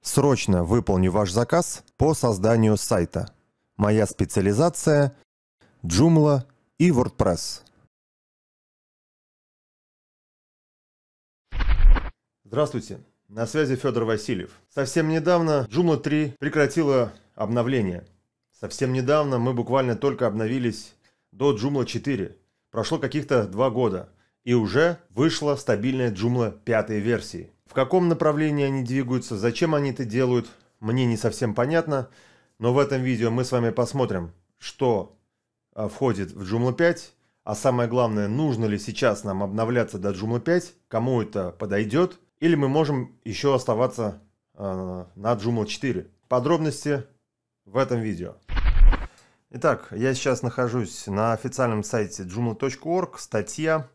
Срочно выполню ваш заказ по созданию сайта. Моя специализация – Joomla и WordPress. Здравствуйте, на связи Федор Васильев. Совсем недавно Joomla 3 прекратила обновление. Совсем недавно мы буквально только обновились до Joomla 4. Прошло каких-то два года, и уже вышла стабильная Joomla пятой версии – в каком направлении они двигаются, зачем они это делают, мне не совсем понятно, но в этом видео мы с вами посмотрим, что а, входит в Joomla 5, а самое главное, нужно ли сейчас нам обновляться до Joomla 5, кому это подойдет, или мы можем еще оставаться э, на Joomla 4. Подробности в этом видео. Итак, я сейчас нахожусь на официальном сайте joomla.org, статья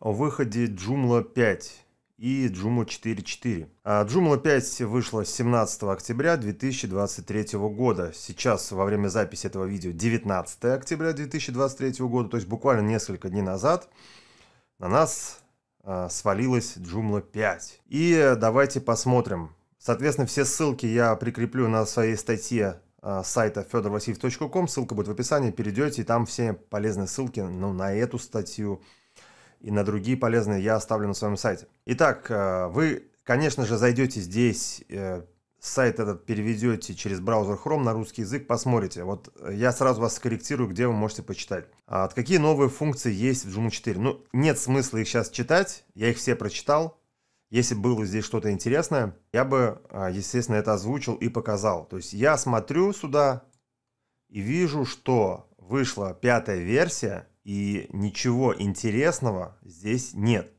о выходе Joomla 5 и Joomla 4.4. А Joomla 5 вышла 17 октября 2023 года. Сейчас во время записи этого видео 19 октября 2023 года, то есть буквально несколько дней назад на нас а, свалилась Joomla 5. И давайте посмотрим. Соответственно, все ссылки я прикреплю на своей статье а, сайта fedorvasильев.com, ссылка будет в описании, перейдете, и там все полезные ссылки ну, на эту статью, и на другие полезные я оставлю на своем сайте. Итак, э, вы, конечно же, зайдете здесь, э, сайт этот переведете через браузер Chrome на русский язык, посмотрите. Вот э, я сразу вас скорректирую, где вы можете почитать. А, какие новые функции есть в Joomla 4? Ну, нет смысла их сейчас читать, я их все прочитал. Если было здесь что-то интересное, я бы, естественно, это озвучил и показал. То есть я смотрю сюда и вижу, что вышла пятая версия и ничего интересного здесь нет.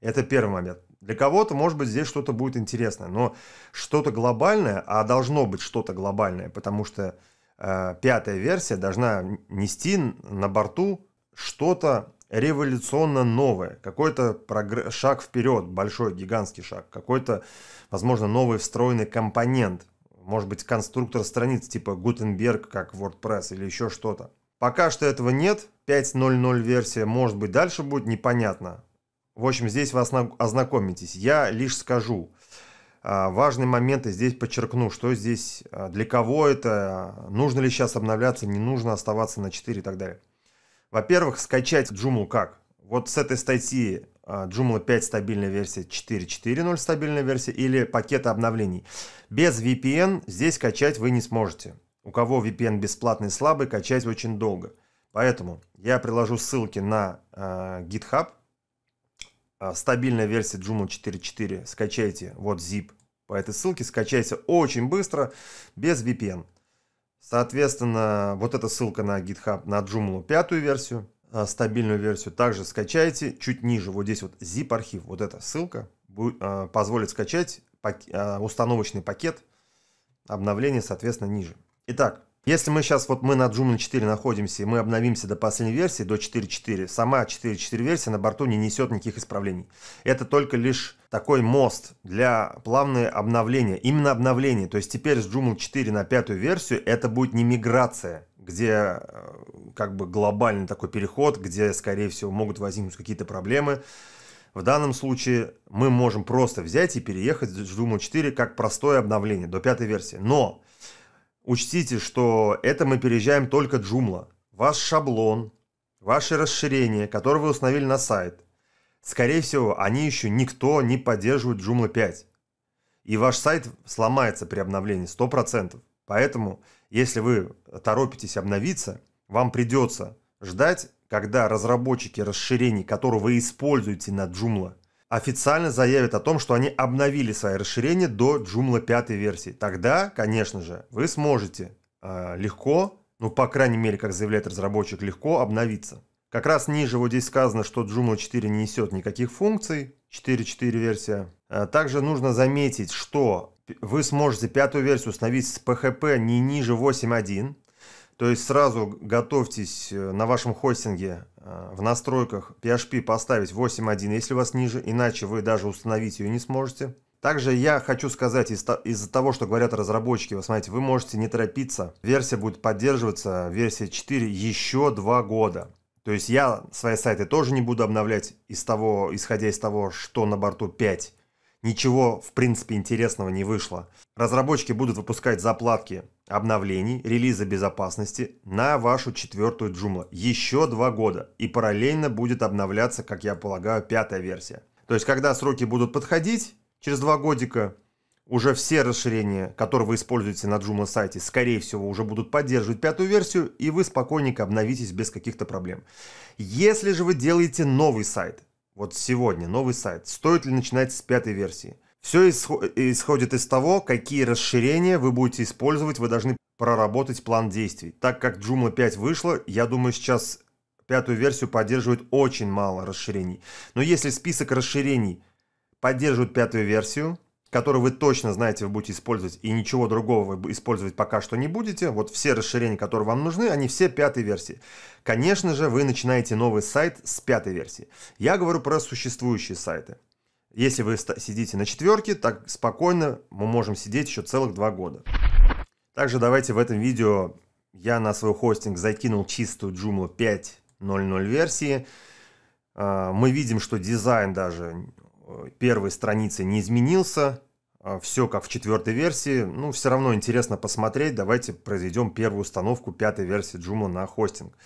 Это первый момент. Для кого-то, может быть, здесь что-то будет интересное, но что-то глобальное, а должно быть что-то глобальное, потому что э, пятая версия должна нести на борту что-то революционно новое, какой-то прогресс, шаг вперед, большой гигантский шаг, какой-то, возможно, новый встроенный компонент, может быть, конструктор страниц типа Gutenberg, как WordPress или еще что-то. Пока что этого нет. 5.0.0 версия, может быть, дальше будет, непонятно. В общем, здесь вы ознакомитесь. Я лишь скажу а, важные моменты здесь подчеркну, что здесь, а, для кого это, а, нужно ли сейчас обновляться, не нужно оставаться на 4 и так далее. Во-первых, скачать Joomla как? Вот с этой статьи Joomla 5 стабильная версия, 4.4.0 стабильная версия или пакета обновлений. Без VPN здесь скачать вы не сможете. У кого VPN бесплатный слабый, качать очень долго. Поэтому я приложу ссылки на э, GitHub. Э, Стабильная версия Joomla 4.4. Скачайте вот zip по этой ссылке. Скачайте очень быстро, без VPN. Соответственно, вот эта ссылка на GitHub, на Joomla пятую версию, э, стабильную версию, также скачайте чуть ниже, вот здесь вот zip архив, вот эта ссылка будет, э, позволит скачать пак, установочный пакет обновления, соответственно, ниже. Итак, если мы сейчас, вот мы на Joomla 4 находимся, и мы обновимся до последней версии, до 4.4, сама 4.4 версия на борту не несет никаких исправлений. Это только лишь такой мост для плавное обновления, именно обновление. То есть теперь с Joomla 4 на пятую версию это будет не миграция, где э, как бы глобальный такой переход, где, скорее всего, могут возникнуть какие-то проблемы. В данном случае мы можем просто взять и переехать с Joomla 4 как простое обновление до пятой версии. Но Учтите, что это мы переезжаем только Joomla. Ваш шаблон, ваши расширения, которые вы установили на сайт, скорее всего, они еще никто не поддерживает Joomla 5. И ваш сайт сломается при обновлении 100%. Поэтому, если вы торопитесь обновиться, вам придется ждать, когда разработчики расширений, которые вы используете на Joomla, официально заявят о том, что они обновили свои расширения до Joomla 5 версии. Тогда, конечно же, вы сможете э, легко, ну, по крайней мере, как заявляет разработчик, легко обновиться. Как раз ниже вот здесь сказано, что Joomla 4 не несет никаких функций, 4.4 версия. Э, также нужно заметить, что вы сможете пятую версию установить с PHP не ниже 8.1, то есть сразу готовьтесь э, на вашем хостинге э, в настройках PHP поставить 8.1, если у вас ниже, иначе вы даже установить ее не сможете. Также я хочу сказать, из-за того, что говорят разработчики, вы смотрите, вы можете не торопиться. Версия будет поддерживаться, версия 4, еще 2 года. То есть я свои сайты тоже не буду обновлять, из того, исходя из того, что на борту 5 ничего, в принципе, интересного не вышло. Разработчики будут выпускать заплатки обновлений, релиза безопасности на вашу четвертую джумла еще два года. И параллельно будет обновляться, как я полагаю, пятая версия. То есть, когда сроки будут подходить, через два годика уже все расширения, которые вы используете на Joomla сайте, скорее всего, уже будут поддерживать пятую версию, и вы спокойненько обновитесь без каких-то проблем. Если же вы делаете новый сайт, вот сегодня новый сайт. Стоит ли начинать с пятой версии? Все исходит из того, какие расширения вы будете использовать, вы должны проработать план действий. Так как Joomla 5 вышла, я думаю, сейчас пятую версию поддерживают очень мало расширений. Но если список расширений поддерживает пятую версию, который вы точно знаете, вы будете использовать, и ничего другого вы использовать пока что не будете. Вот все расширения, которые вам нужны, они все пятой версии. Конечно же, вы начинаете новый сайт с пятой версии. Я говорю про существующие сайты. Если вы сидите на четверке, так спокойно мы можем сидеть еще целых два года. Также давайте в этом видео я на свой хостинг закинул чистую Joomla 5.0.0 версии. А, мы видим, что дизайн даже Э, первой страницы не изменился, а все как в четвертой версии, ну все равно интересно посмотреть, давайте произведем первую установку пятой версии Joomla на хостинг.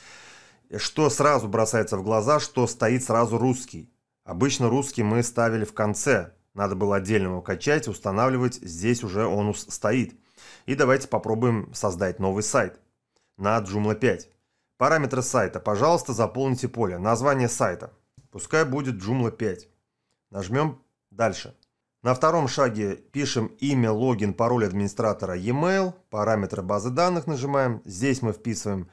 Что сразу бросается в глаза, что стоит сразу русский. Обычно русский мы ставили в конце, надо было отдельно его качать, устанавливать, здесь уже он стоит. И давайте попробуем создать новый сайт на Joomla 5. Параметры сайта, пожалуйста, заполните поле, название сайта, пускай будет Joomla 5. Нажмем «Дальше». На втором шаге пишем имя, логин, пароль администратора, e-mail, параметры базы данных нажимаем. Здесь мы вписываем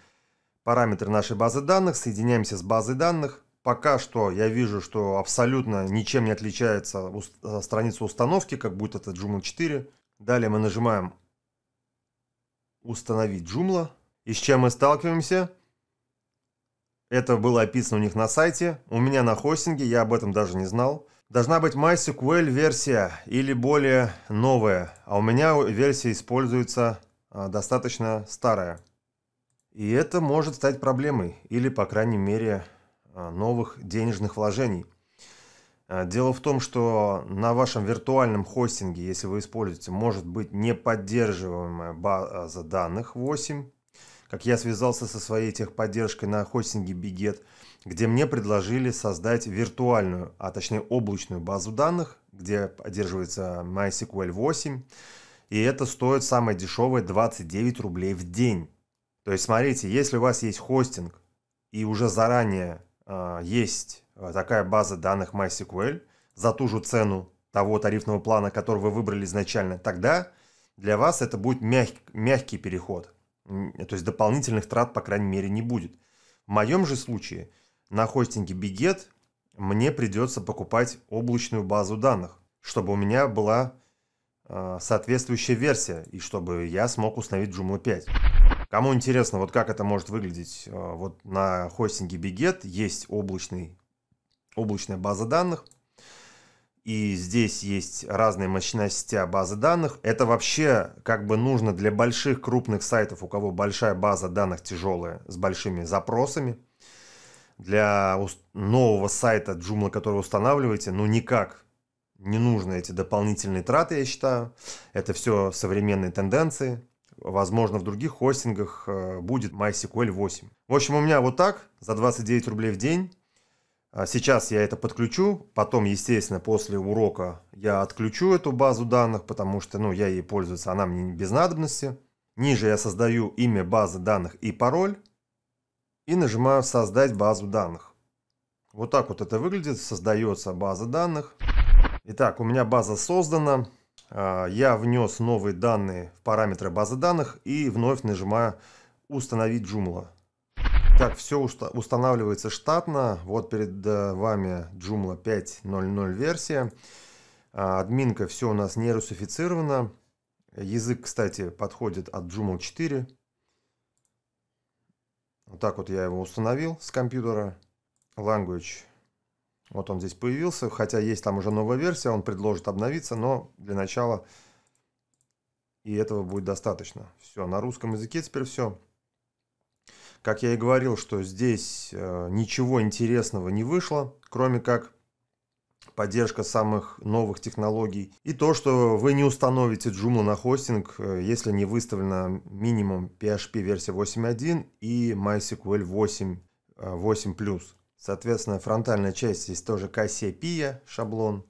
параметры нашей базы данных, соединяемся с базой данных. Пока что я вижу, что абсолютно ничем не отличается э, страница установки, как будет это Joomla 4. Далее мы нажимаем «Установить Joomla». И с чем мы сталкиваемся? Это было описано у них на сайте. У меня на хостинге, я об этом даже не знал. Должна быть MySQL версия или более новая, а у меня версия используется а, достаточно старая. И это может стать проблемой или, по крайней мере, а, новых денежных вложений. А, дело в том, что на вашем виртуальном хостинге, если вы используете, может быть не поддерживаемая база данных 8. Как я связался со своей техподдержкой на хостинге Biget – где мне предложили создать виртуальную, а точнее облачную базу данных, где поддерживается MySQL 8, и это стоит самое дешевое 29 рублей в день. То есть смотрите, если у вас есть хостинг и уже заранее э, есть а, такая база данных MySQL за ту же цену того тарифного плана, который вы выбрали изначально, тогда для вас это будет мяг, мягкий переход. То есть дополнительных трат, по крайней мере, не будет. В моем же случае – на хостинге Biget мне придется покупать облачную базу данных, чтобы у меня была э, соответствующая версия и чтобы я смог установить Joomla 5. Кому интересно, вот как это может выглядеть, э, вот на хостинге Biget есть облачный, облачная база данных, и здесь есть разные мощности базы данных. Это вообще как бы нужно для больших крупных сайтов, у кого большая база данных тяжелая, с большими запросами для нового сайта, Joomla, который устанавливаете, ну никак не нужны эти дополнительные траты, я считаю. Это все современные тенденции. Возможно, в других хостингах э, будет MySQL 8. В общем, у меня вот так, за 29 рублей в день. А сейчас я это подключу, потом, естественно, после урока я отключу эту базу данных, потому что ну, я ей пользуюсь, она мне без надобности. Ниже я создаю имя базы данных и пароль и нажимаю «Создать базу данных». Вот так вот это выглядит, создается база данных. Итак, у меня база создана. А, я внес новые данные в параметры базы данных и вновь нажимаю «Установить Joomla». Так, все устанавливается штатно. Вот перед э, вами Joomla 5.0.0 версия. А, админка все у нас не русифицирована. Язык, кстати, подходит от Joomla 4. Вот так вот я его установил с компьютера. Language. Вот он здесь появился. Хотя есть там уже новая версия, он предложит обновиться, но для начала и этого будет достаточно. Все, на русском языке теперь все. Как я и говорил, что здесь э, ничего интересного не вышло, кроме как поддержка самых новых технологий и то, что вы не установите Joomla на хостинг, э, если не выставлено минимум PHP версия 8.1 и MySQL 8.8+. Э, Соответственно, фронтальная часть здесь тоже Cassiopeia шаблон.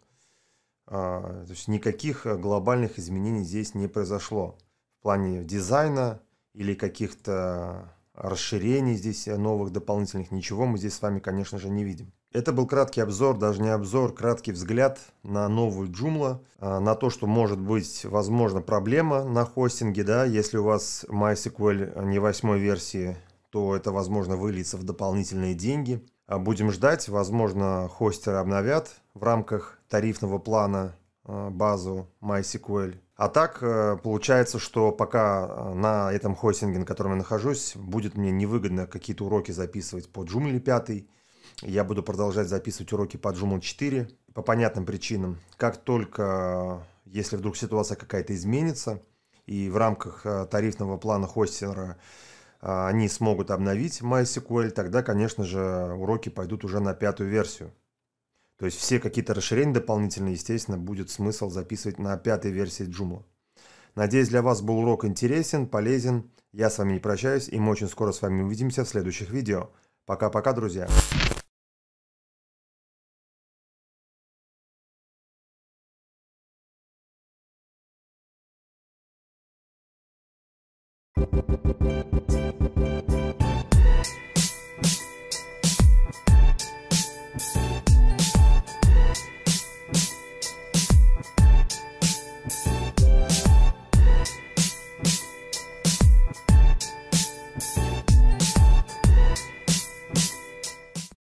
А, то есть никаких э, глобальных изменений здесь не произошло в плане дизайна или каких-то расширений здесь новых, дополнительных. Ничего мы здесь с вами, конечно же, не видим. Это был краткий обзор, даже не обзор, краткий взгляд на новую Joomla, а, на то, что может быть, возможно, проблема на хостинге, да, если у вас MySQL не восьмой версии, то это, возможно, выльется в дополнительные деньги. А будем ждать, возможно, хостеры обновят в рамках тарифного плана а, базу MySQL. А так э, получается, что пока на этом хостинге, на котором я нахожусь, будет мне невыгодно какие-то уроки записывать по Joomla 5, я буду продолжать записывать уроки по Joomla 4 по понятным причинам. Как только, э, если вдруг ситуация какая-то изменится, и в рамках э, тарифного плана Хостера э, они смогут обновить MySQL, тогда, конечно же, уроки пойдут уже на пятую версию. То есть все какие-то расширения дополнительные, естественно, будет смысл записывать на пятой версии Joomla. Надеюсь, для вас был урок интересен, полезен. Я с вами не прощаюсь, и мы очень скоро с вами увидимся в следующих видео. Пока-пока, друзья! Música